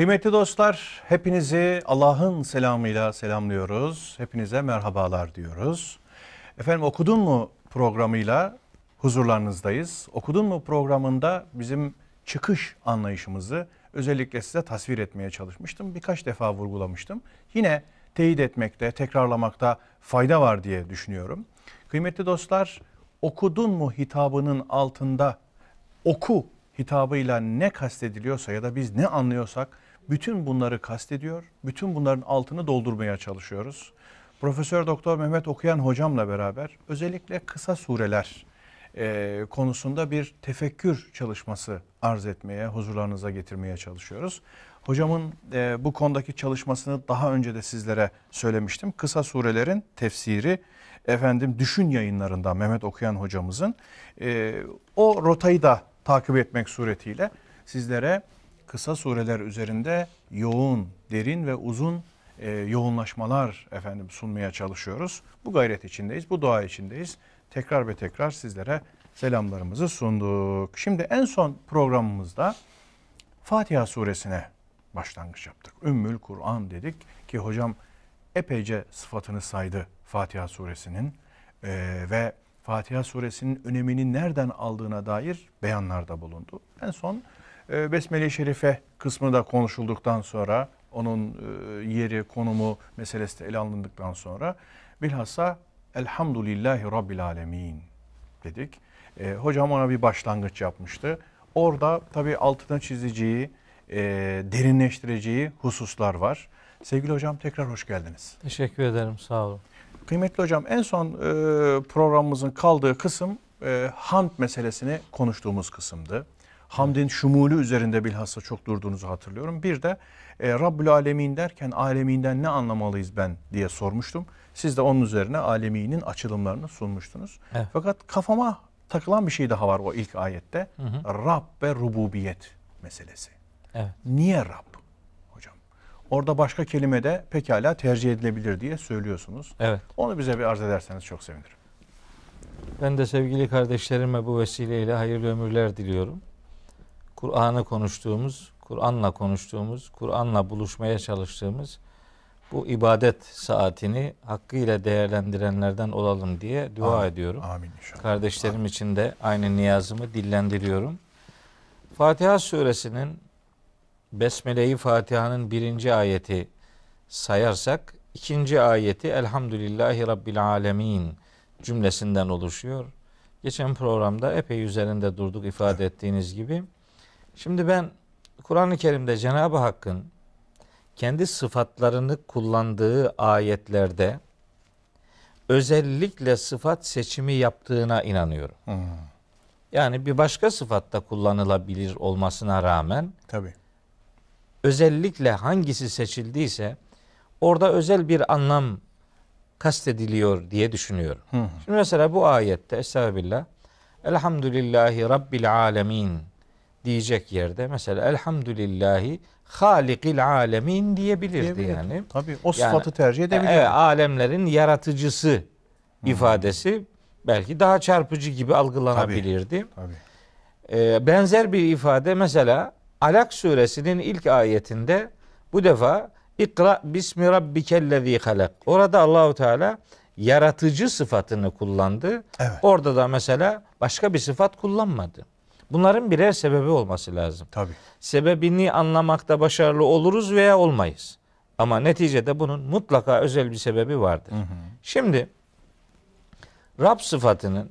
Kıymetli dostlar, hepinizi Allah'ın selamıyla selamlıyoruz. Hepinize merhabalar diyoruz. Efendim okudun mu programıyla huzurlarınızdayız. Okudun mu programında bizim çıkış anlayışımızı özellikle size tasvir etmeye çalışmıştım. Birkaç defa vurgulamıştım. Yine teyit etmekte, tekrarlamakta fayda var diye düşünüyorum. Kıymetli dostlar, okudun mu hitabının altında oku hitabıyla ne kastediliyorsa ya da biz ne anlıyorsak bütün bunları kastediyor. Bütün bunların altını doldurmaya çalışıyoruz. Profesör Doktor Mehmet Okuyan hocamla beraber özellikle kısa sureler e, konusunda bir tefekkür çalışması arz etmeye, huzurlarınıza getirmeye çalışıyoruz. Hocamın e, bu konudaki çalışmasını daha önce de sizlere söylemiştim. Kısa surelerin tefsiri efendim düşün yayınlarında Mehmet Okuyan hocamızın e, o rotayı da takip etmek suretiyle sizlere kısa sureler üzerinde yoğun, derin ve uzun e, yoğunlaşmalar efendim sunmaya çalışıyoruz. Bu gayret içindeyiz, bu dua içindeyiz. Tekrar ve tekrar sizlere selamlarımızı sunduk. Şimdi en son programımızda Fatiha suresine başlangıç yaptık. Ümmül Kur'an dedik ki hocam epeyce sıfatını saydı Fatiha suresinin ee, ve Fatiha suresinin önemini nereden aldığına dair beyanlarda bulundu. En son ee, besmele Şerife kısmı da konuşulduktan sonra onun e, yeri, konumu meselesi de ele alındıktan sonra bilhassa Elhamdülillahi Rabbil Alemin dedik. E, hocam ona bir başlangıç yapmıştı. Orada tabii altına çizeceği, e, derinleştireceği hususlar var. Sevgili hocam tekrar hoş geldiniz. Teşekkür ederim sağ olun. Kıymetli hocam en son e, programımızın kaldığı kısım e, hamd meselesini konuştuğumuz kısımdı. Hamdin şumulü üzerinde bilhassa çok durduğunuzu hatırlıyorum. Bir de e, Rabbül Alemin derken aleminden ne anlamalıyız ben diye sormuştum. Siz de onun üzerine aleminin açılımlarını sunmuştunuz. Evet. Fakat kafama takılan bir şey daha var o ilk ayette. Hı hı. Rab ve rububiyet meselesi. Evet. Niye Rab hocam? Orada başka kelime de pekala tercih edilebilir diye söylüyorsunuz. Evet. Onu bize bir arz ederseniz çok sevinirim. Ben de sevgili kardeşlerime bu vesileyle hayırlı ömürler diliyorum. Kur'an'ı konuştuğumuz, Kur'an'la konuştuğumuz, Kur'an'la buluşmaya çalıştığımız bu ibadet saatini hakkıyla değerlendirenlerden olalım diye dua amin, ediyorum. Amin inşallah. Kardeşlerim amin. için de aynı niyazımı dillendiriyorum. Fatiha suresinin Besmele-i Fatiha'nın birinci ayeti sayarsak ikinci ayeti Elhamdülillahi Rabbil Alemin cümlesinden oluşuyor. Geçen programda epey üzerinde durduk ifade evet. ettiğiniz gibi. Şimdi ben Kur'an-ı Kerim'de Cenab-ı Hakk'ın kendi sıfatlarını kullandığı ayetlerde özellikle sıfat seçimi yaptığına inanıyorum. Hmm. Yani bir başka sıfatta kullanılabilir olmasına rağmen Tabii. özellikle hangisi seçildiyse orada özel bir anlam kastediliyor diye düşünüyorum. Hı. Şimdi mesela bu ayette Estağfirullah Elhamdülillahi Rabbil Alemin diyecek yerde mesela elhamdülillahi halikil alemin diyebilirdi Diyebilir. yani. Tabii o sıfatı yani, tercih edebilirdi. Evet, alemlerin yaratıcısı hmm. ifadesi belki daha çarpıcı gibi algılanabilirdi. Tabii. tabii. Ee, benzer bir ifade mesela Alak suresinin ilk ayetinde bu defa İkra bismi rabbikellezi halak. Orada Allahu Teala yaratıcı sıfatını kullandı. Evet. Orada da mesela başka bir sıfat kullanmadı. Bunların birer sebebi olması lazım. Tabii. Sebebini anlamakta başarılı oluruz veya olmayız. Ama neticede bunun mutlaka özel bir sebebi vardır. Hı hı. Şimdi Rab sıfatının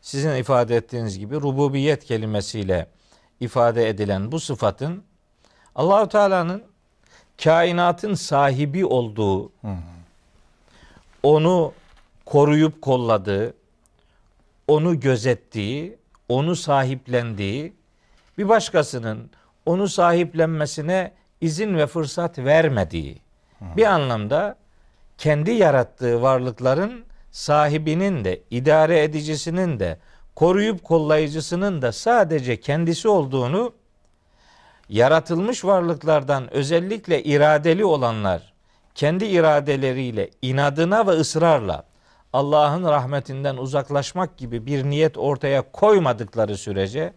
sizin ifade ettiğiniz gibi rububiyet kelimesiyle ifade edilen bu sıfatın Allahu Teala'nın kainatın sahibi olduğu, hı hı. onu koruyup kolladığı, onu gözettiği onu sahiplendiği, bir başkasının onu sahiplenmesine izin ve fırsat vermediği, bir anlamda kendi yarattığı varlıkların sahibinin de, idare edicisinin de, koruyup kollayıcısının da sadece kendisi olduğunu yaratılmış varlıklardan özellikle iradeli olanlar kendi iradeleriyle inadına ve ısrarla Allah'ın rahmetinden uzaklaşmak gibi bir niyet ortaya koymadıkları sürece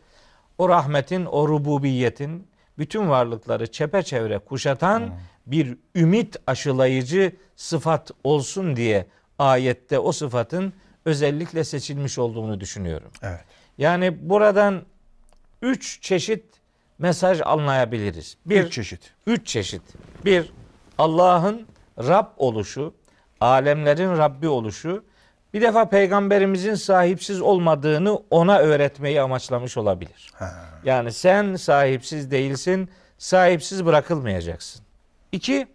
o rahmetin, o rububiyetin bütün varlıkları çepeçevre kuşatan hmm. bir ümit aşılayıcı sıfat olsun diye ayette o sıfatın özellikle seçilmiş olduğunu düşünüyorum. Evet. Yani buradan üç çeşit mesaj anlayabiliriz. Bir, üç çeşit. Üç çeşit. Bir, Allah'ın Rab oluşu, alemlerin Rabbi oluşu bir defa peygamberimizin sahipsiz olmadığını ona öğretmeyi amaçlamış olabilir. Ha. Yani sen sahipsiz değilsin, sahipsiz bırakılmayacaksın. İki,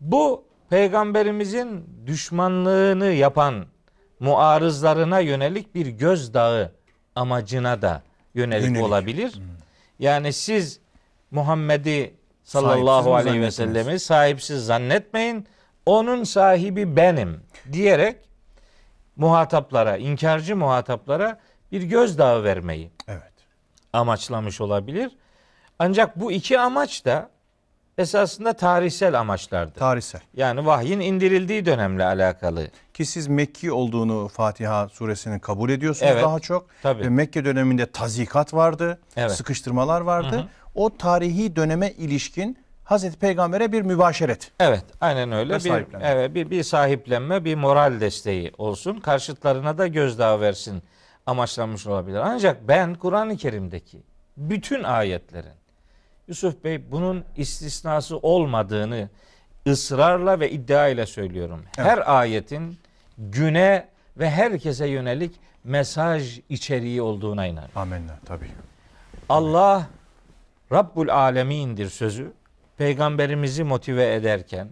bu peygamberimizin düşmanlığını yapan muarızlarına yönelik bir gözdağı amacına da yönelik, yönelik. olabilir. Hmm. Yani siz Muhammed'i sallallahu sahipsiz aleyhi ve sellemi sahipsiz zannetmeyin onun sahibi benim diyerek muhataplara, inkarcı muhataplara bir gözdağı vermeyi evet. amaçlamış olabilir. Ancak bu iki amaç da esasında tarihsel amaçlardır. Tarihsel. Yani vahyin indirildiği dönemle alakalı. Ki siz Mekki olduğunu Fatiha suresini kabul ediyorsunuz evet, daha çok. Tabii. Ve Mekke döneminde tazikat vardı, evet. sıkıştırmalar vardı. Hı hı. O tarihi döneme ilişkin Hazreti Peygamber'e bir mübaşeret. Evet, aynen öyle. Bir, bir, evet, bir, bir sahiplenme, bir moral desteği olsun. Karşıtlarına da gözdağı versin amaçlanmış olabilir. Ancak ben Kur'an-ı Kerim'deki bütün ayetlerin Yusuf Bey bunun istisnası olmadığını ısrarla ve iddia ile söylüyorum. Evet. Her ayetin güne ve herkese yönelik mesaj içeriği olduğuna inanıyorum. Amenna tabii. Allah Rabbul Alemin'dir sözü peygamberimizi motive ederken,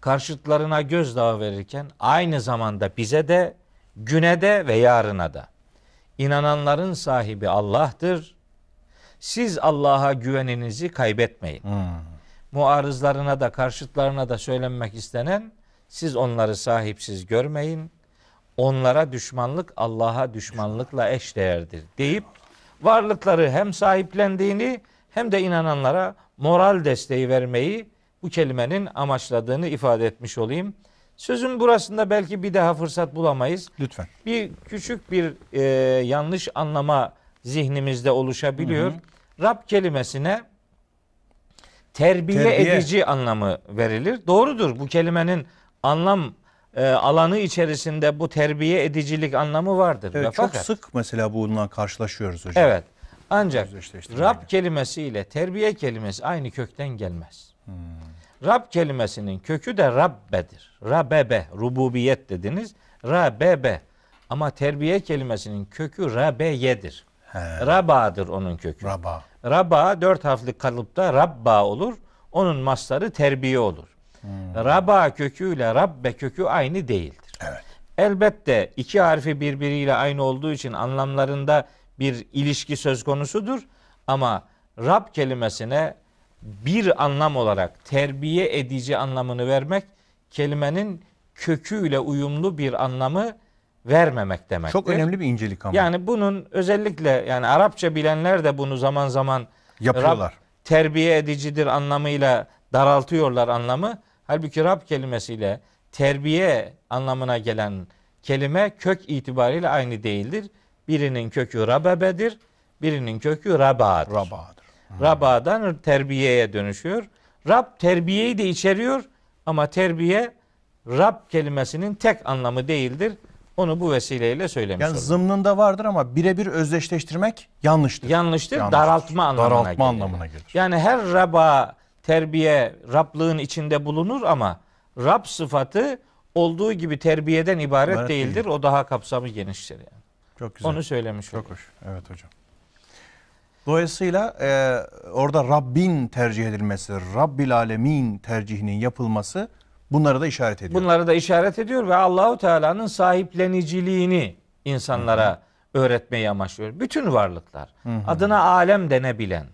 karşıtlarına gözdağı verirken aynı zamanda bize de güne de ve yarına da inananların sahibi Allah'tır. Siz Allah'a güveninizi kaybetmeyin. Hmm. Muarızlarına da karşıtlarına da söylenmek istenen siz onları sahipsiz görmeyin. Onlara düşmanlık Allah'a düşmanlıkla eşdeğerdir deyip varlıkları hem sahiplendiğini hem de inananlara moral desteği vermeyi bu kelimenin amaçladığını ifade etmiş olayım. Sözün burasında belki bir daha fırsat bulamayız. Lütfen. Bir küçük bir e, yanlış anlama zihnimizde oluşabiliyor. Hı hı. Rab kelimesine terbiye, terbiye edici anlamı verilir. Doğrudur. Bu kelimenin anlam e, alanı içerisinde bu terbiye edicilik anlamı vardır. Evet, Ve çok fakat, sık mesela bununla karşılaşıyoruz hocam. Evet. Ancak Rab kelimesi ile terbiye kelimesi aynı kökten gelmez. Hmm. Rab kelimesinin kökü de Rabbedir. Rabebe, rububiyet dediniz. Rabebe. Ama terbiye kelimesinin kökü rabeyedir. Rabba'dır onun kökü. Rabba. Rabba dört harfli kalıpta Rabba olur. Onun masları terbiye olur. Hmm. Raba köküyle Rabbe kökü aynı değildir. Evet. Elbette iki harfi birbiriyle aynı olduğu için anlamlarında bir ilişki söz konusudur. Ama Rab kelimesine bir anlam olarak terbiye edici anlamını vermek kelimenin köküyle uyumlu bir anlamı vermemek demek. Çok önemli bir incelik ama. Yani bunun özellikle yani Arapça bilenler de bunu zaman zaman yapıyorlar. Rab, terbiye edicidir anlamıyla daraltıyorlar anlamı. Halbuki Rab kelimesiyle terbiye anlamına gelen kelime kök itibariyle aynı değildir. Birinin kökü rabebedir, birinin kökü rabadır. Rabadır. Hı. Rabadan terbiyeye dönüşüyor. Rab terbiyeyi de içeriyor ama terbiye Rab kelimesinin tek anlamı değildir. Onu bu vesileyle söylemiş Yani oldum. zımnında vardır ama birebir özdeşleştirmek yanlıştır. Yanlıştır, Yanlıştır. daraltma anlamına daraltma gelir. anlamına gelir. Yani her Rab'a terbiye Rablığın içinde bulunur ama Rab sıfatı olduğu gibi terbiyeden ibaret, ibaret değildir. değildir. O daha kapsamı geniştir yani. Çok güzel. Onu söylemiş Çok oluyor. hoş. Evet hocam. Dolayısıyla e, orada Rabbin tercih edilmesi, Rabbil Alemin tercihinin yapılması bunları da işaret ediyor. Bunları da işaret ediyor ve Allahu Teala'nın sahipleniciliğini insanlara Hı-hı. öğretmeyi amaçlıyor. Bütün varlıklar. Hı-hı. Adına alem denebilen,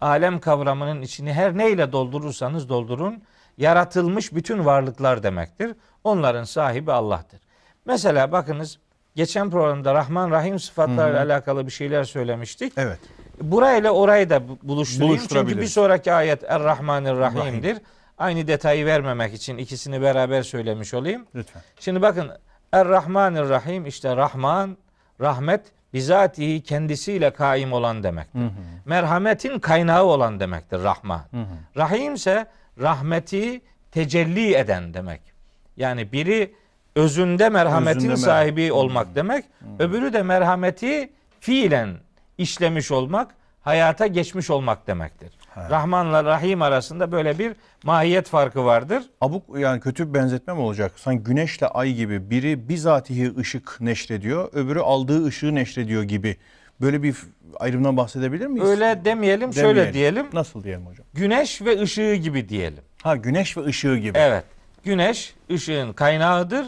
alem kavramının içini her neyle doldurursanız doldurun, yaratılmış bütün varlıklar demektir. Onların sahibi Allah'tır. Mesela bakınız geçen programda Rahman Rahim sıfatlarla Hı-hı. alakalı bir şeyler söylemiştik. Evet. Burayla orayı da buluşturayım. Çünkü bir sonraki ayet Er-Rahmanir-Rahim'dir. Rahim. Aynı detayı vermemek için ikisini beraber söylemiş olayım. Lütfen. Şimdi bakın Er-Rahmanir-Rahim işte Rahman, rahmet bizatihi kendisiyle kaim olan demektir. Hı hı. Merhametin kaynağı olan demektir Rahman. Hı hı. Rahim ise rahmeti tecelli eden demek. Yani biri özünde merhametin özünde sahibi merhamet. olmak hmm. demek. Hmm. Öbürü de merhameti fiilen işlemiş olmak, hayata geçmiş olmak demektir. He. Rahmanla Rahim arasında böyle bir mahiyet farkı vardır. Abuk yani kötü bir benzetme mi olacak? Sanki güneşle ay gibi biri bizatihi ışık neşrediyor, öbürü aldığı ışığı neşrediyor gibi. Böyle bir ayrımdan bahsedebilir miyiz? Öyle demeyelim, demeyelim. şöyle diyelim. Nasıl diyelim hocam? Güneş ve ışığı gibi diyelim. Ha güneş ve ışığı gibi. Evet. Güneş ışığın kaynağıdır.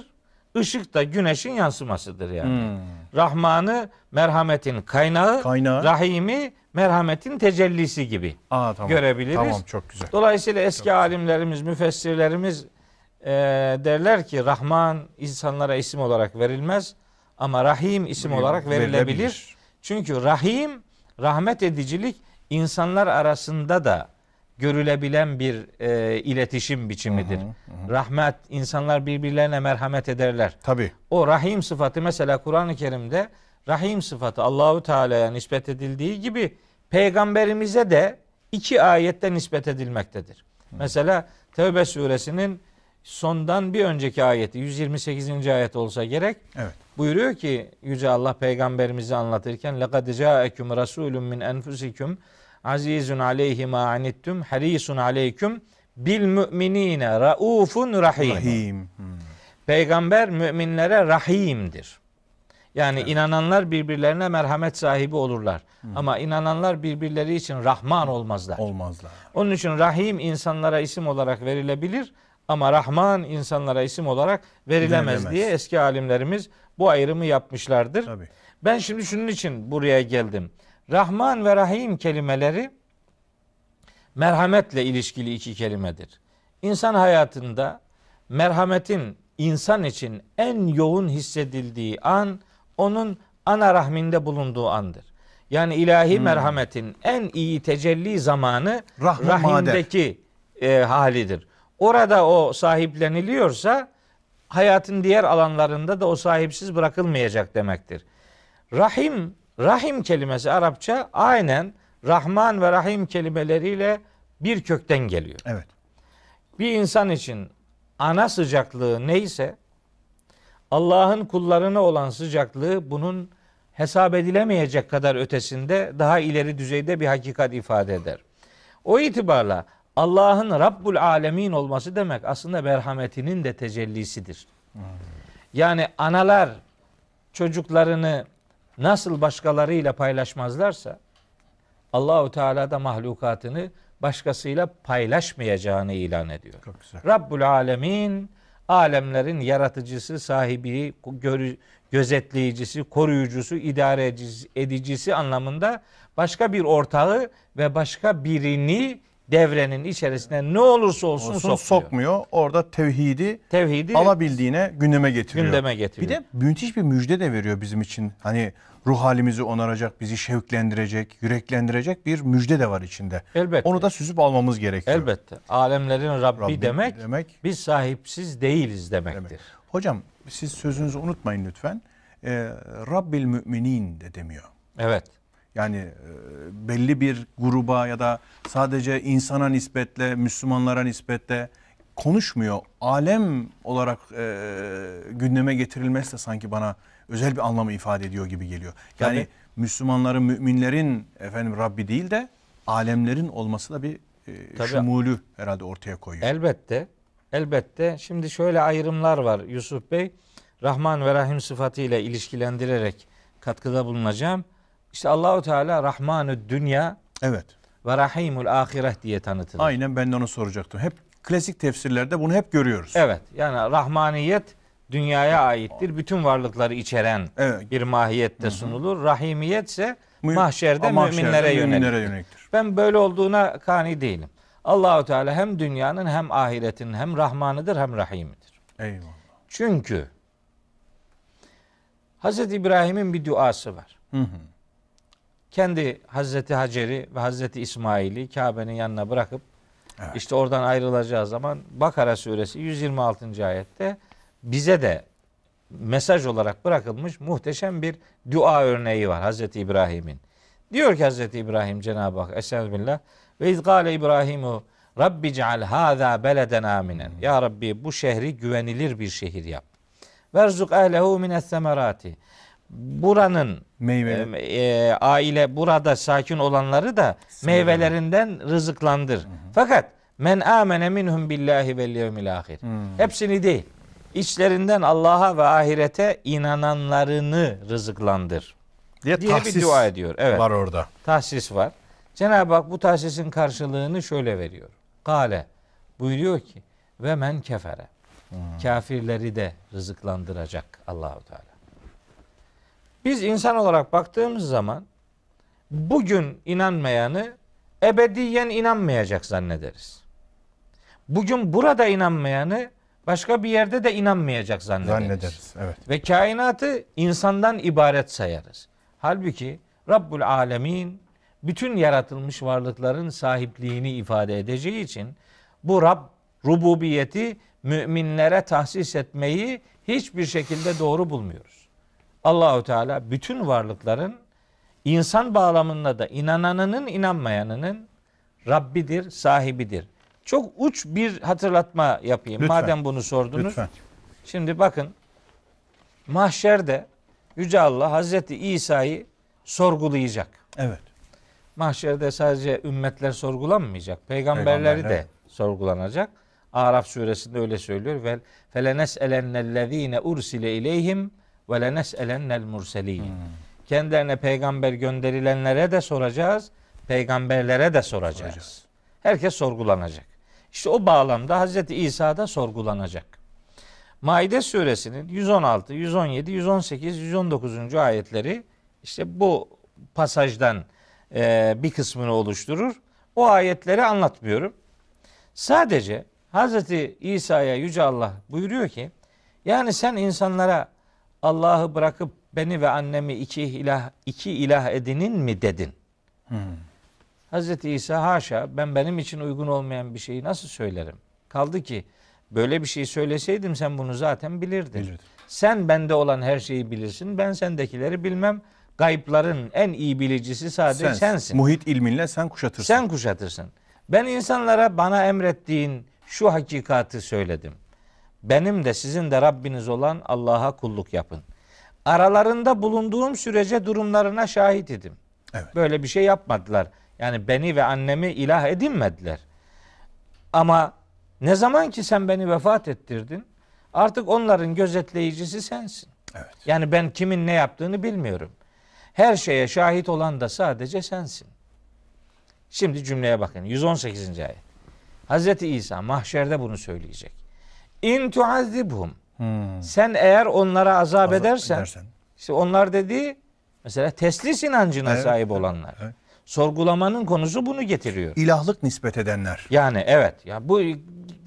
Işık da güneşin yansımasıdır yani. Hmm. Rahman'ı merhametin kaynağı, kaynağı, Rahim'i merhametin tecellisi gibi Aa, tamam. görebiliriz. Tamam çok güzel. Dolayısıyla eski çok alimlerimiz, müfessirlerimiz e, derler ki Rahman insanlara isim olarak verilmez ama Rahim isim Rahim, olarak verilebilir. verilebilir. Çünkü Rahim rahmet edicilik insanlar arasında da görülebilen bir e, iletişim biçimidir. Hı hı, hı. Rahmet, insanlar birbirlerine merhamet ederler. Tabi. O rahim sıfatı mesela Kur'an-ı Kerim'de rahim sıfatı Allahu Teala'ya nispet edildiği gibi peygamberimize de iki ayette nispet edilmektedir. Hı. Mesela Tevbe suresinin sondan bir önceki ayeti 128. ayet olsa gerek. Evet. Buyuruyor ki yüce Allah peygamberimizi anlatırken lekad ca'ekum rasulun min enfusikum azizun aleyhi ma anittum harisun aleyküm bil müminine raufun rahim. rahim. Hmm. Peygamber müminlere rahimdir. Yani evet. inananlar birbirlerine merhamet sahibi olurlar. Hı. Ama inananlar birbirleri için Rahman olmazlar. Olmazlar. Onun için Rahim insanlara isim olarak verilebilir ama Rahman insanlara isim olarak verilemez diye eski alimlerimiz bu ayrımı yapmışlardır. Tabii. Ben şimdi şunun için buraya geldim. Rahman ve Rahim kelimeleri merhametle ilişkili iki kelimedir. İnsan hayatında merhametin insan için en yoğun hissedildiği an onun ana rahminde bulunduğu andır. Yani ilahi hmm. merhametin en iyi tecelli zamanı Rahmi rahimdeki e, halidir. Orada o sahipleniliyorsa hayatın diğer alanlarında da o sahipsiz bırakılmayacak demektir. Rahim Rahim kelimesi Arapça aynen Rahman ve Rahim kelimeleriyle bir kökten geliyor. Evet. Bir insan için ana sıcaklığı neyse Allah'ın kullarına olan sıcaklığı bunun hesap edilemeyecek kadar ötesinde daha ileri düzeyde bir hakikat ifade eder. O itibarla Allah'ın Rabbul Alemin olması demek aslında merhametinin de tecellisidir. Hmm. Yani analar çocuklarını nasıl başkalarıyla paylaşmazlarsa Allahu Teala da mahlukatını başkasıyla paylaşmayacağını ilan ediyor. Çok güzel. Rabbul Alemin alemlerin yaratıcısı, sahibi, görü, gözetleyicisi, koruyucusu, idare edicisi, anlamında başka bir ortağı ve başka birini devrenin içerisine ne olursa olsun, olsun sokmuyor. sokmuyor. Orada tevhidi, tevhidi alabildiğine gündeme getiriyor. Gündeme getiriyor. Bir de müthiş bir müjde de veriyor bizim için. Hani ruh halimizi onaracak, bizi şevklendirecek, yüreklendirecek bir müjde de var içinde. Elbette. Onu da süzüp almamız gerekiyor. Elbette. Alemlerin Rabbi, Rabbi demek, demek biz sahipsiz değiliz demektir. Demek. Hocam siz sözünüzü unutmayın lütfen. Ee, Rabbil müminin de demiyor. Evet. Yani e, belli bir gruba ya da sadece insana nispetle, Müslümanlara nispetle konuşmuyor. Alem olarak e, gündeme getirilmesi de sanki bana özel bir anlamı ifade ediyor gibi geliyor. Yani Tabii. Müslümanların, müminlerin efendim Rabbi değil de alemlerin olması da bir e, şumulü herhalde ortaya koyuyor. Elbette. Elbette. Şimdi şöyle ayrımlar var Yusuf Bey. Rahman ve Rahim sıfatıyla ilişkilendirerek katkıda bulunacağım. İşte Allahu Teala Rahmanü Dünya evet. ve Rahimul Ahiret diye tanıtılır. Aynen ben de onu soracaktım. Hep klasik tefsirlerde bunu hep görüyoruz. Evet. Yani rahmaniyet dünyaya aittir. Bütün varlıkları içeren evet. bir mahiyette sunulur. Rahimiyet ise mahşerde, mahşerde müminlere, müminlere yöneliktir. Ben böyle olduğuna kani değilim. Allahu Teala hem dünyanın hem ahiretin hem Rahmanıdır hem Rahimidir. Eyvallah. Çünkü Hz. İbrahim'in bir duası var. Hı hı kendi Hazreti Hacer'i ve Hazreti İsmail'i Kabe'nin yanına bırakıp evet. işte oradan ayrılacağı zaman Bakara suresi 126. ayette bize de mesaj olarak bırakılmış muhteşem bir dua örneği var Hazreti İbrahim'in. Diyor ki Hazreti İbrahim Cenab-ı Hak Estağfirullah ve izgale İbrahimu Rabbi ceal hâzâ beleden aminen. Ya Rabbi bu şehri güvenilir bir şehir yap. Verzuk ehlehu mine semerati buranın Meyveli. E, e, aile burada sakin olanları da Sınırlı. meyvelerinden rızıklandır. Hı hı. Fakat men amene minhum billahi vel yevmil ahir. Hepsini değil. İçlerinden Allah'a ve ahirete inananlarını rızıklandır. Diye, diye bir dua ediyor. Evet. Var orada. Tahsis var. Cenab-ı Hak bu tahsisin karşılığını şöyle veriyor. Kale buyuruyor ki ve men kefere. Hmm. Kafirleri de rızıklandıracak Allahu Teala. Biz insan olarak baktığımız zaman bugün inanmayanı ebediyen inanmayacak zannederiz. Bugün burada inanmayanı başka bir yerde de inanmayacak zannederiz. Zannederiz, evet. Ve kainatı insandan ibaret sayarız. Halbuki Rabbul Alemin bütün yaratılmış varlıkların sahipliğini ifade edeceği için bu Rab rububiyeti müminlere tahsis etmeyi hiçbir şekilde doğru bulmuyoruz. Allahu Teala bütün varlıkların insan bağlamında da inananının inanmayanının Rabbidir, sahibidir. Çok uç bir hatırlatma yapayım. Lütfen. Madem bunu sordunuz. Lütfen. Şimdi bakın mahşerde Yüce Allah Hazreti İsa'yı sorgulayacak. Evet. Mahşerde sadece ümmetler sorgulanmayacak. Peygamberleri Peygamberler. de sorgulanacak. Araf suresinde öyle söylüyor. Ve felenes elennellezine ursile ileyhim ve lenes'elennel murselin. Kendilerine peygamber gönderilenlere de soracağız, peygamberlere de soracağız. soracağız. Herkes sorgulanacak. İşte o bağlamda Hazreti İsa da sorgulanacak. Maide suresinin 116, 117, 118, 119. ayetleri işte bu pasajdan e, bir kısmını oluşturur. O ayetleri anlatmıyorum. Sadece Hazreti İsa'ya Yüce Allah buyuruyor ki yani sen insanlara Allah'ı bırakıp beni ve annemi iki ilah iki ilah edinin mi dedin? Hmm. Hazreti İsa haşa ben benim için uygun olmayan bir şeyi nasıl söylerim? Kaldı ki böyle bir şey söyleseydim sen bunu zaten bilirdin. Bilirdim. Sen bende olan her şeyi bilirsin. Ben sendekileri bilmem. Gayıpların en iyi bilicisi sadece Sens. sensin. Muhit ilminle sen kuşatırsın. Sen kuşatırsın. Ben insanlara bana emrettiğin şu hakikatı söyledim benim de sizin de Rabbiniz olan Allah'a kulluk yapın. Aralarında bulunduğum sürece durumlarına şahit idim. Evet. Böyle bir şey yapmadılar. Yani beni ve annemi ilah edinmediler. Ama ne zaman ki sen beni vefat ettirdin, artık onların gözetleyicisi sensin. Evet. Yani ben kimin ne yaptığını bilmiyorum. Her şeye şahit olan da sadece sensin. Şimdi cümleye bakın. 118. ayet. Hazreti İsa mahşerde bunu söyleyecek. İn tuazibhum. Hmm. Sen eğer onlara azap, azap edersen, edersen, işte onlar dediği mesela teslis inancına evet. sahip olanlar. Evet. Sorgulamanın konusu bunu getiriyor. İlahlık nispet edenler. Yani evet. Ya bu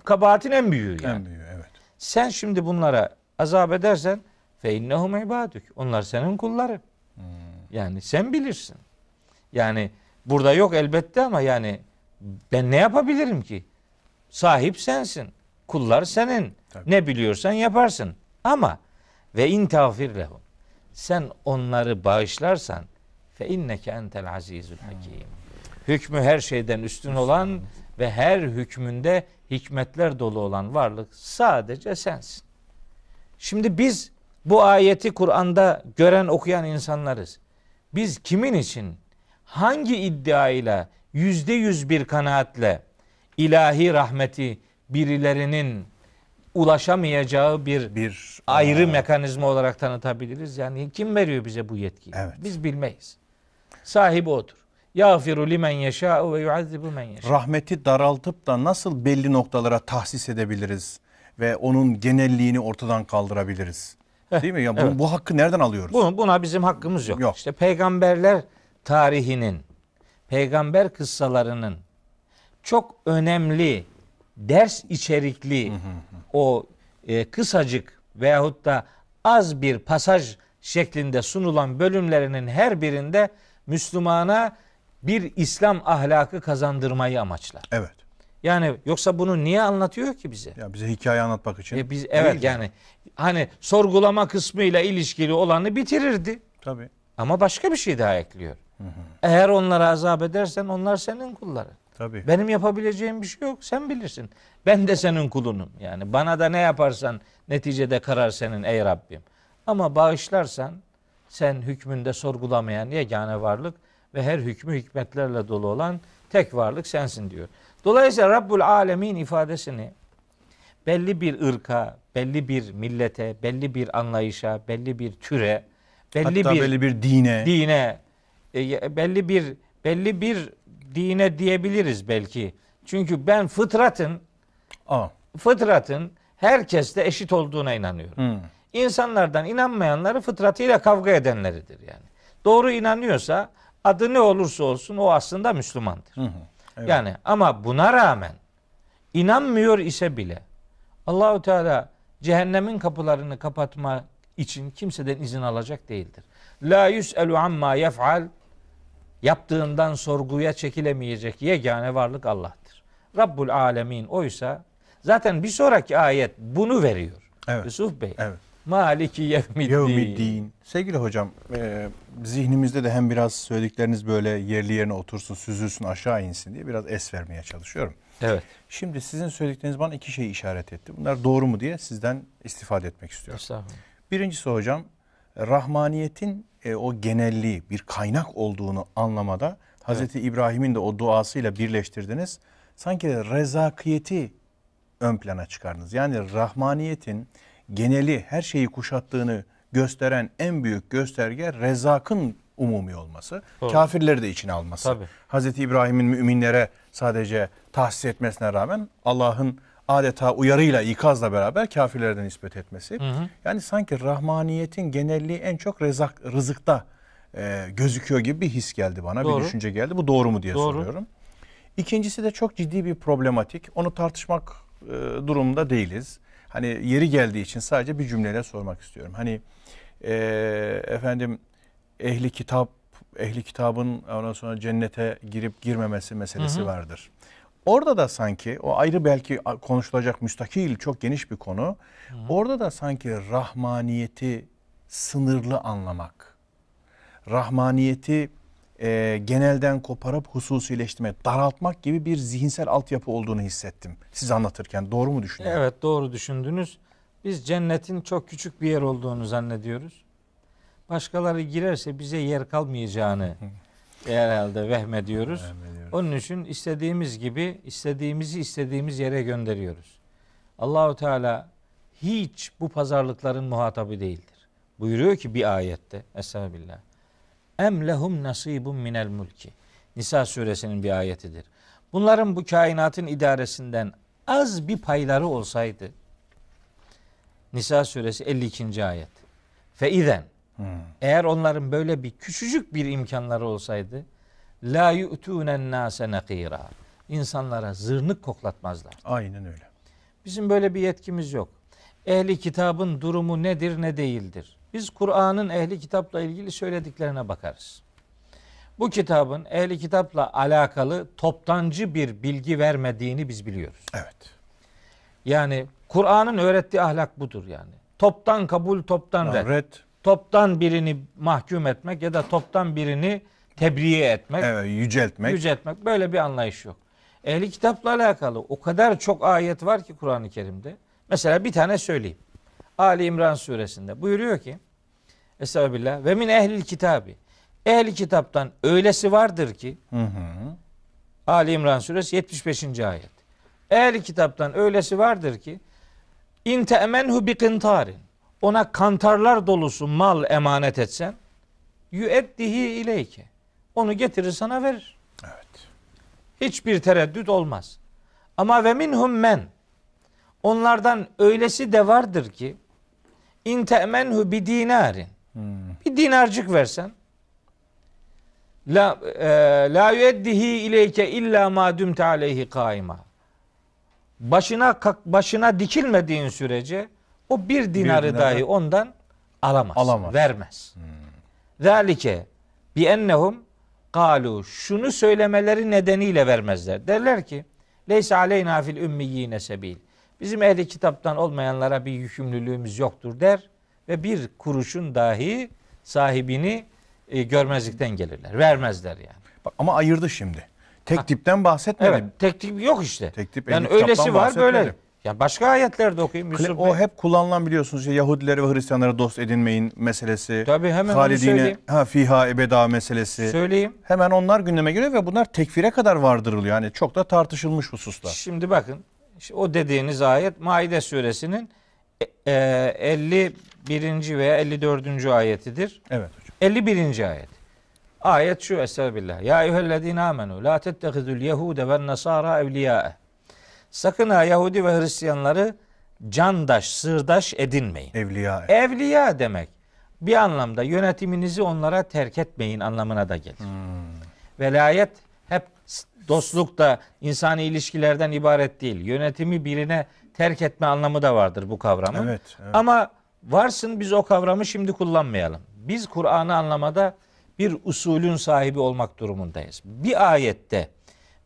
kabahatin en büyüğü yani. En büyüğü evet. Sen şimdi bunlara azap edersen fe innehum ibadük. Onlar senin kulları. Hmm. Yani sen bilirsin. Yani burada yok elbette ama yani ben ne yapabilirim ki? Sahip sensin. Kullar senin. Tabii. Ne biliyorsan yaparsın. Ama ve in tağfir Sen onları bağışlarsan fe inneke entel azizül hakim. Hükmü her şeyden üstün olan ve her hükmünde hikmetler dolu olan varlık sadece sensin. Şimdi biz bu ayeti Kur'an'da gören okuyan insanlarız. Biz kimin için hangi iddiayla yüzde yüz bir kanaatle ilahi rahmeti birilerinin ulaşamayacağı bir, bir ayrı aa. mekanizma olarak tanıtabiliriz. Yani kim veriyor bize bu yetkiyi? Evet. Biz bilmeyiz. Sahibi odur. Yağfiru limen yeşâ ve yuazzibu men yeşâ. Rahmeti daraltıp da nasıl belli noktalara tahsis edebiliriz ve onun genelliğini ortadan kaldırabiliriz? Değil mi? Ya evet. bu, hakkı nereden alıyoruz? Bunu, buna bizim hakkımız yok. yok. İşte peygamberler tarihinin, peygamber kıssalarının çok önemli ders içerikli hı hı. o e, kısacık veyahut da az bir pasaj şeklinde sunulan bölümlerinin her birinde Müslümana bir İslam ahlakı kazandırmayı amaçlar. Evet. Yani yoksa bunu niye anlatıyor ki bize? Ya bize hikaye anlatmak için. E biz evet Değil yani hani sorgulama kısmıyla ilişkili olanı bitirirdi. Tabii. Ama başka bir şey daha ekliyor. Hı hı. Eğer onlara azap edersen onlar senin kulları. Tabii. Benim yapabileceğim bir şey yok. Sen bilirsin. Ben de senin kulunum. Yani bana da ne yaparsan neticede karar senin ey Rabbim. Ama bağışlarsan sen hükmünde sorgulamayan yegane varlık ve her hükmü hikmetlerle dolu olan tek varlık sensin diyor. Dolayısıyla Rabbul Alemin ifadesini belli bir ırka, belli bir millete, belli bir anlayışa, belli bir türe, belli Hatta bir belli bir dine, dine, e, belli bir belli bir dine diyebiliriz belki. Çünkü ben fıtratın o. fıtratın herkeste eşit olduğuna inanıyorum. Hmm. İnsanlardan inanmayanları fıtratıyla kavga edenleridir yani. Doğru inanıyorsa adı ne olursa olsun o aslında Müslümandır. Hı Evet. Yani ama buna rağmen inanmıyor ise bile Allahu Teala cehennemin kapılarını kapatma için kimseden izin alacak değildir. La yuselu amma yef'al Yaptığından sorguya çekilemeyecek yegane varlık Allah'tır. Rabbul alemin oysa zaten bir sonraki ayet bunu veriyor. Evet. Yusuf Bey. Evet. Maliki yevmiddin. yevmiddin. Sevgili hocam e, zihnimizde de hem biraz söyledikleriniz böyle yerli yerine otursun süzülsün aşağı insin diye biraz es vermeye çalışıyorum. Evet. Şimdi sizin söyledikleriniz bana iki şey işaret etti. Bunlar doğru mu diye sizden istifade etmek istiyorum. Estağfurullah. Birincisi hocam rahmaniyetin e, o genelliği bir kaynak olduğunu anlamada Hazreti İbrahim'in de o duasıyla birleştirdiniz. Sanki rezakiyeti ön plana çıkardınız. Yani rahmaniyetin geneli her şeyi kuşattığını gösteren en büyük gösterge rezakın umumi olması. Doğru. Kafirleri de içine alması. Tabii. Hazreti İbrahim'in müminlere sadece tahsis etmesine rağmen Allah'ın adeta uyarıyla, ikazla beraber kafirlerden nispet etmesi. Hı hı. Yani sanki rahmaniyetin genelliği en çok rezak, rızıkta e, gözüküyor gibi bir his geldi bana, doğru. bir düşünce geldi. Bu doğru mu diye doğru. soruyorum. İkincisi de çok ciddi bir problematik. Onu tartışmak e, durumunda değiliz. Hani yeri geldiği için sadece bir cümleyle sormak istiyorum. Hani e, efendim ehli kitap, ehli kitabın ondan sonra cennete girip girmemesi meselesi hı hı. vardır. Orada da sanki o ayrı belki konuşulacak müstakil çok geniş bir konu. Hı. Orada da sanki rahmaniyeti sınırlı anlamak. Rahmaniyeti e, genelden koparıp hususileştirmek, daraltmak gibi bir zihinsel altyapı olduğunu hissettim. Siz anlatırken doğru mu düşünüyorsunuz? Evet doğru düşündünüz. Biz cennetin çok küçük bir yer olduğunu zannediyoruz. Başkaları girerse bize yer kalmayacağını herhalde vehmediyoruz. Evet. Onun için istediğimiz gibi istediğimizi istediğimiz yere gönderiyoruz. Allahu Teala hiç bu pazarlıkların muhatabı değildir. Buyuruyor ki bir ayette Estağfirullah. Em lehum nasibun minel mulki. Nisa suresinin bir ayetidir. Bunların bu kainatın idaresinden az bir payları olsaydı Nisa suresi 52. ayet. Fe izen hmm. eğer onların böyle bir küçücük bir imkanları olsaydı La yu'tunen nase nakira. İnsanlara zırnık koklatmazlar. Aynen öyle. Bizim böyle bir yetkimiz yok. Ehli kitabın durumu nedir ne değildir. Biz Kur'an'ın ehli kitapla ilgili söylediklerine bakarız. Bu kitabın ehli kitapla alakalı toptancı bir bilgi vermediğini biz biliyoruz. Evet. Yani Kur'an'ın öğrettiği ahlak budur yani. Toptan kabul, toptan red. red. Toptan birini mahkum etmek ya da toptan birini tebriye etmek, evet, yüceltmek. yüceltmek böyle bir anlayış yok. Ehli kitapla alakalı o kadar çok ayet var ki Kur'an-ı Kerim'de. Mesela bir tane söyleyeyim. Ali İmran suresinde buyuruyor ki Estağfirullah ve min ehlil kitabi. Ehli kitaptan öylesi vardır ki hı hı. Ali İmran suresi 75. ayet. Ehli kitaptan öylesi vardır ki in te'menhu bi kıntarin. Ona kantarlar dolusu mal emanet etsen yüettihi ileyke. Onu getirir sana verir. Evet. Hiçbir tereddüt olmaz. Ama ve minhum men onlardan öylesi de vardır ki in te'menhu bi dinarin hmm. bir dinarcık versen la e, la yueddihi ileyke illa ma dumte aleyhi kaima başına başına dikilmediğin sürece o bir dinarı bir dahi ondan alamaz. alamaz. Vermez. Hmm. Zalike bi ennehum Kalu şunu söylemeleri nedeniyle vermezler. Derler ki Leyse aleyna fil ümmiyine sebil. Bizim ehli kitaptan olmayanlara bir yükümlülüğümüz yoktur der ve bir kuruşun dahi sahibini e, görmezlikten gelirler. Vermezler yani. Bak, ama ayırdı şimdi. Tek ha. tipten bahsetmedi. Evet, tek tip yok işte. Tek tip yani öylesi var bahsetmedi. böyle ya başka ayetlerde okuyayım. Yusuf o hep kullanılan biliyorsunuz işte Yahudileri ve Hristiyanları dost edinmeyin meselesi. Tabii hemen Halidine, onu söyleyeyim. Ha, fiha ebeda meselesi. Söyleyeyim. Hemen onlar gündeme geliyor ve bunlar tekfire kadar vardırılıyor. Yani çok da tartışılmış hususlar. Şimdi bakın o dediğiniz ayet Maide suresinin 51. E, e, veya 54. ayetidir. Evet hocam. 51. ayet. Ayet şu Estağfirullah. Ya eyyühellezine amenu la tettehidul yehude ve nasara evliyâe. Sakın ha Yahudi ve Hristiyanları candaş, sırdaş edinmeyin. Evliya. Evliya demek bir anlamda yönetiminizi onlara terk etmeyin anlamına da gelir. Hmm. Velayet hep dostlukta insani ilişkilerden ibaret değil. Yönetimi birine terk etme anlamı da vardır bu kavramın. Evet, evet. Ama varsın biz o kavramı şimdi kullanmayalım. Biz Kur'an'ı anlamada bir usulün sahibi olmak durumundayız. Bir ayette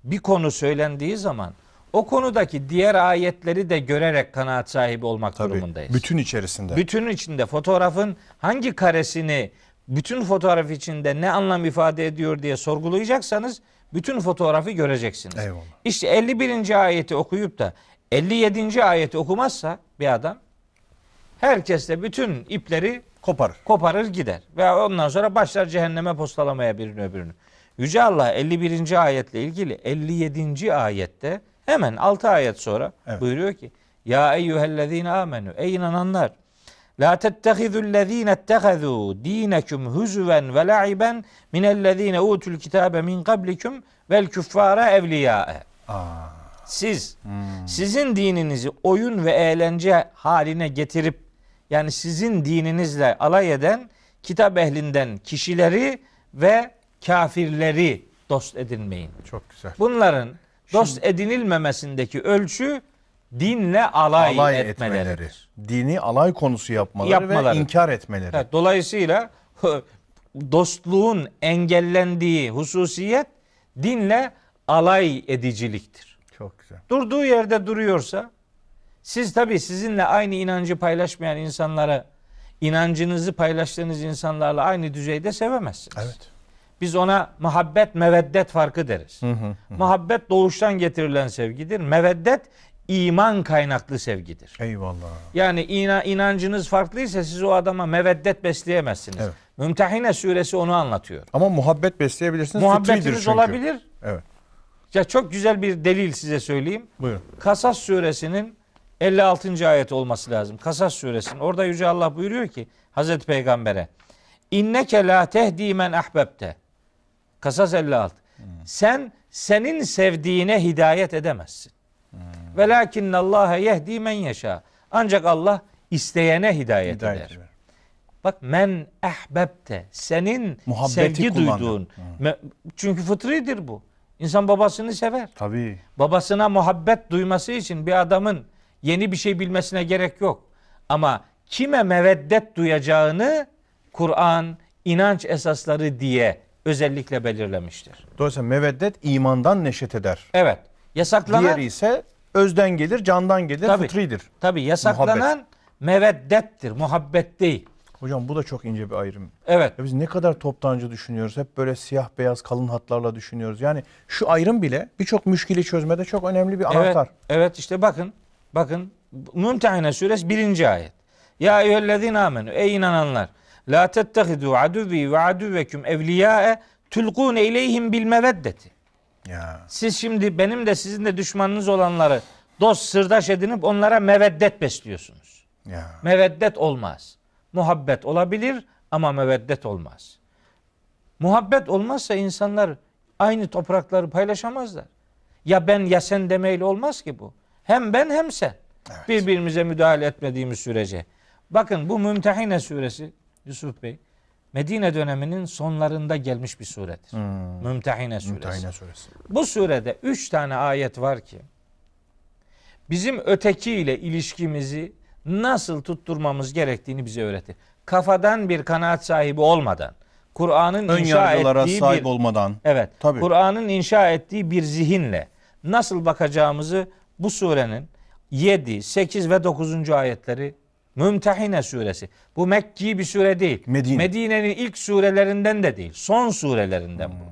bir konu söylendiği zaman o konudaki diğer ayetleri de görerek kanaat sahibi olmak Tabii, durumundayız. Bütün içerisinde. Bütün içinde fotoğrafın hangi karesini bütün fotoğraf içinde ne anlam ifade ediyor diye sorgulayacaksanız bütün fotoğrafı göreceksiniz. Eyvallah. İşte 51. ayeti okuyup da 57. ayeti okumazsa bir adam herkes de bütün ipleri koparır. Koparır gider. Ve ondan sonra başlar cehenneme postalamaya birini öbürünü. Yüce Allah 51. ayetle ilgili 57. ayette Hemen 6 ayet sonra evet. buyuruyor ki Ya eyyühellezine amenu Ey inananlar La tettehizullezine ettehezu dineküm huzven ve la'iben minellezine utul kitabe min kablikum vel küffara evliyâe. Siz hmm. sizin dininizi oyun ve eğlence haline getirip yani sizin dininizle alay eden kitap ehlinden kişileri ve kafirleri dost edinmeyin. Çok güzel. Bunların dost Şimdi, edinilmemesindeki ölçü dinle alay, alay etmeleri. etmeleri. Dini alay konusu yapmaları, yapmaları. ve inkar etmeleri. Evet, dolayısıyla dostluğun engellendiği hususiyet dinle alay ediciliktir. Çok güzel. Durduğu yerde duruyorsa siz tabi sizinle aynı inancı paylaşmayan insanlara inancınızı paylaştığınız insanlarla aynı düzeyde sevemezsiniz. Evet. Biz ona muhabbet meveddet farkı deriz. Hı hı, hı. Muhabbet doğuştan getirilen sevgidir. Meveddet iman kaynaklı sevgidir. Eyvallah. Yani ina, inancınız farklıysa siz o adama meveddet besleyemezsiniz. Evet. Mümtehine suresi onu anlatıyor. Ama muhabbet besleyebilirsiniz. Muhabbetiniz olabilir. Evet. Ya çok güzel bir delil size söyleyeyim. Buyurun. Kasas suresinin 56. ayet olması lazım. Kasas suresinin. Orada Yüce Allah buyuruyor ki Hazreti Peygamber'e İnneke la tehdi men ahbebte Kasas 56. Hmm. Sen senin sevdiğine hidayet edemezsin. Ve lakinne Allah'a yehdi men yeşâ. Ancak Allah isteyene hidayet, hidayet eder. eder. Bak men ehbebte senin Muhabbeti sevgi kullandım. duyduğun. Hı. Çünkü fıtridir bu. İnsan babasını sever. Tabii. Babasına muhabbet duyması için bir adamın yeni bir şey bilmesine gerek yok. Ama kime meveddet duyacağını Kur'an inanç esasları diye özellikle belirlemiştir. Dolayısıyla meveddet imandan neşet eder. Evet. Yasaklanan Diğeri ise özden gelir, candan gelir, tabii, fıtridir. Tabii yasaklanan Muhabbet. meveddettir, muhabbet değil. Hocam bu da çok ince bir ayrım. Evet. Ya biz ne kadar toptancı düşünüyoruz. Hep böyle siyah beyaz kalın hatlarla düşünüyoruz. Yani şu ayrım bile birçok müşkili çözmede çok önemli bir anahtar. Evet, evet işte bakın. Bakın Mümtehine suresi birinci ayet. Ya eyyühellezine amenü. Ey inananlar. La tettehidu aduvi ve aduvveküm evliyâe tulkûne ileyhim bil meveddeti. Siz şimdi benim de sizin de düşmanınız olanları dost sırdaş edinip onlara meveddet besliyorsunuz. Ya. Meveddet olmaz. Muhabbet olabilir ama meveddet olmaz. Muhabbet olmazsa insanlar aynı toprakları paylaşamazlar. Ya ben ya sen demeyle olmaz ki bu. Hem ben hem sen. Evet. Birbirimize müdahale etmediğimiz sürece. Bakın bu Mümtehine suresi Yusuf Bey Medine döneminin sonlarında gelmiş bir suredir. Hmm. Mümtehine suresi. Mümtehine suresi. Bu surede üç tane ayet var ki bizim ötekiyle ilişkimizi nasıl tutturmamız gerektiğini bize öğretir. Kafadan bir kanaat sahibi olmadan, Kur'an'ın inşa ettiği sahip bir, olmadan. Evet. Kur'an'ın inşa ettiği bir zihinle nasıl bakacağımızı bu surenin 7, 8 ve 9. ayetleri Mümtehine suresi. Bu Mekki bir sure değil. Medine. Medine'nin ilk surelerinden de değil. Son surelerinden bu.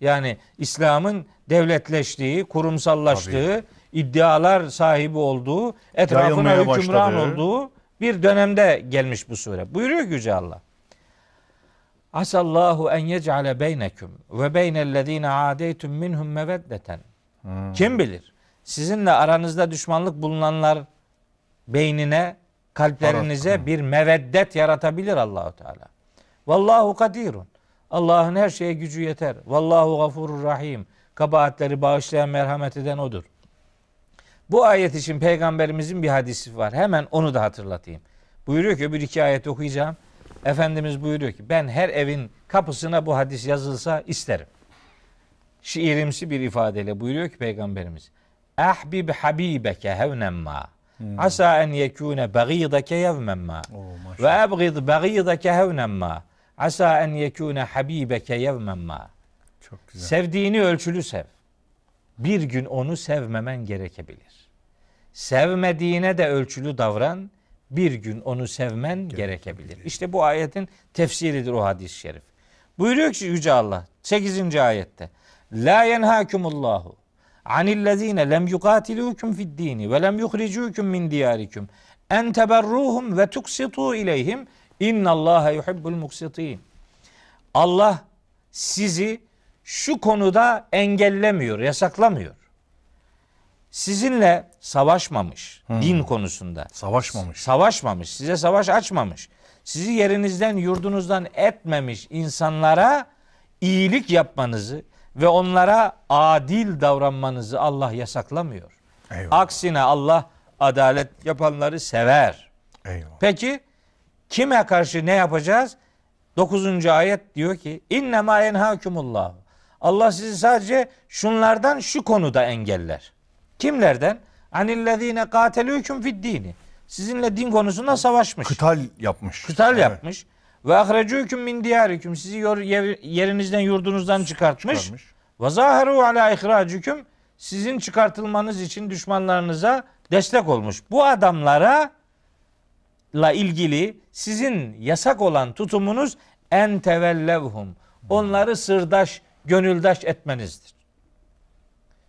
Yani İslam'ın devletleştiği, kurumsallaştığı, Tabii. iddialar sahibi olduğu, etrafına Yayılmaya hükümran başladı. olduğu bir dönemde gelmiş bu sure. Buyuruyor Yüce Allah. Asallahu en yec'ale beyneküm ve beynellezine adeytüm minhum meveddeten. Hmm. Kim bilir? Sizinle aranızda düşmanlık bulunanlar beynine kalplerinize Arat. bir meveddet yaratabilir Allahu Teala. Vallahu kadirun. Allah'ın her şeye gücü yeter. Vallahu gafurur rahim. Kabahatleri bağışlayan merhamet eden odur. Bu ayet için peygamberimizin bir hadisi var. Hemen onu da hatırlatayım. Buyuruyor ki öbür iki ayet okuyacağım. Efendimiz buyuruyor ki ben her evin kapısına bu hadis yazılsa isterim. Şiirimsi bir ifadeyle buyuruyor ki peygamberimiz. Ahbib habibeke hevnemma. Hmm. Asa en yekune bagidake yevmen ma. Ve ebgid bagidake hevnen ma. Asa en yekune habibeke yevmen ma. Çok güzel. Sevdiğini ölçülü sev. Bir gün onu sevmemen gerekebilir. Sevmediğine de ölçülü davran. Bir gün onu sevmen gerekebilir. İşte bu ayetin tefsiridir o hadis-i şerif. Buyuruyor ki Yüce Allah 8. ayette. La yenhakumullahu anillezine lem yuqatilukum fid dini ve lem yukhricukum min diyarikum en teberruhum ve tuksitu ileyhim innallaha yuhibbul muksitin. Allah sizi şu konuda engellemiyor, yasaklamıyor. Sizinle savaşmamış hmm. din konusunda. Savaşmamış. Savaşmamış, size savaş açmamış. Sizi yerinizden, yurdunuzdan etmemiş insanlara iyilik yapmanızı, ve onlara adil davranmanızı Allah yasaklamıyor. Eyvallah. Aksine Allah adalet yapanları sever. Eyvallah. Peki kime karşı ne yapacağız? 9. ayet diyor ki inne ma yenhakumullah. Allah sizi sadece şunlardan şu konuda engeller. Kimlerden? Anillezine katelüküm fid dini. Sizinle din konusunda savaşmış. Kıtal yapmış. Kıtal evet. yapmış. Ve ahrecüküm min diyariküm. Sizi yerinizden yurdunuzdan çıkartmış. çıkartmış. Ve zaheru ala ihracüküm. Sizin çıkartılmanız için düşmanlarınıza destek olmuş. Bu adamlara la ilgili sizin yasak olan tutumunuz en tevellevhum. Onları sırdaş, gönüldaş etmenizdir.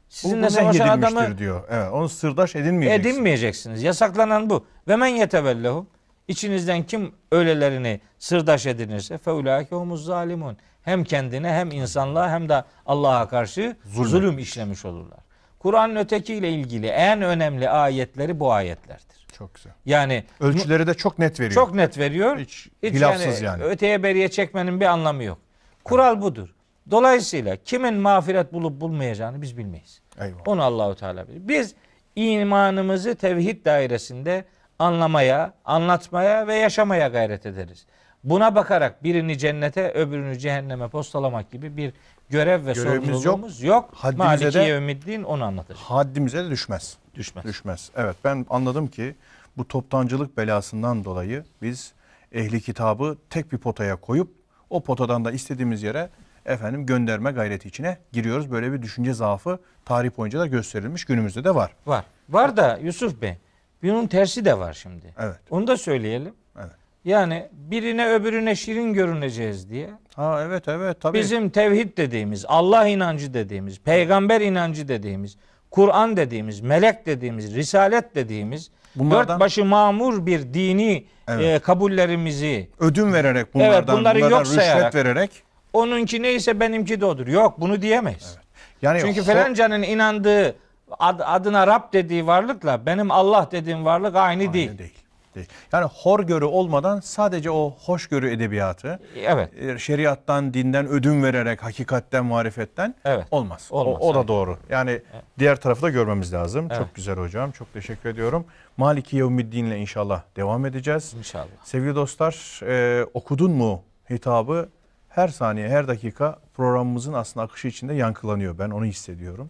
Sizinle savaşan adamı diyor. Evet, onu sırdaş edinmeyeceksiniz. Edinmeyeceksiniz. Yasaklanan bu. Ve men yetevellehu. İçinizden kim öylelerini sırdaş edinirse feulâkehumuz zalimun. Hem kendine hem insanlığa hem de Allah'a karşı zulüm, zulüm işlemiş olurlar. Kur'an'ın ötekiyle ilgili en önemli ayetleri bu ayetlerdir. Çok güzel. Yani ölçüleri de çok net veriyor. Çok net veriyor. Hiç, hiç yani, yani. Öteye beriye çekmenin bir anlamı yok. Kural evet. budur. Dolayısıyla kimin mağfiret bulup bulmayacağını biz bilmeyiz. Eyvallah. Onu Allahu Teala bilir. Biz imanımızı tevhid dairesinde anlamaya, anlatmaya ve yaşamaya gayret ederiz. Buna bakarak birini cennete, öbürünü cehenneme postalamak gibi bir görev ve sorumluluğumuz yok. yok. Haddimize Maliki de Yevmiddin onu anlatacak. Haddimize de düşmez. Düşmez. Düşmez. Evet ben anladım ki bu toptancılık belasından dolayı biz ehli kitabı tek bir potaya koyup o potadan da istediğimiz yere efendim gönderme gayreti içine giriyoruz. Böyle bir düşünce zaafı tarih boyunca da gösterilmiş. Günümüzde de var. Var. Var da Yusuf Bey bunun tersi de var şimdi. Evet. Onu da söyleyelim. Evet. Yani birine öbürüne şirin görüneceğiz diye. Ha evet evet tabii. Bizim tevhid dediğimiz, Allah inancı dediğimiz, peygamber inancı dediğimiz, Kur'an dediğimiz, melek dediğimiz, risalet dediğimiz bunlardan, dört başı mamur bir dini evet. e, kabullerimizi ödün vererek bunlardan evet, bunları yok sayarak, rüşvet vererek onunki neyse benimki de odur. Yok bunu diyemeyiz. Evet. Yani Çünkü falancanın inandığı ad, adına Rab dediği varlıkla benim Allah dediğim varlık aynı, aynı değil. değil. Değil. Yani horgörü olmadan sadece o hoşgörü edebiyatı evet. E, şeriattan, dinden ödün vererek, hakikatten, marifetten evet. olmaz. olmaz. O, o da doğru. Yani evet. diğer tarafı da görmemiz lazım. Evet. Çok güzel hocam. Çok teşekkür ediyorum. Maliki Yevmiddin ile inşallah devam edeceğiz. İnşallah. Sevgili dostlar e, okudun mu hitabı her saniye, her dakika programımızın aslında akışı içinde yankılanıyor. Ben onu hissediyorum.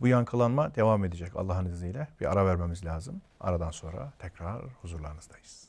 Bu yankılanma devam edecek Allah'ın izniyle. Bir ara vermemiz lazım. Aradan sonra tekrar huzurlarınızdayız.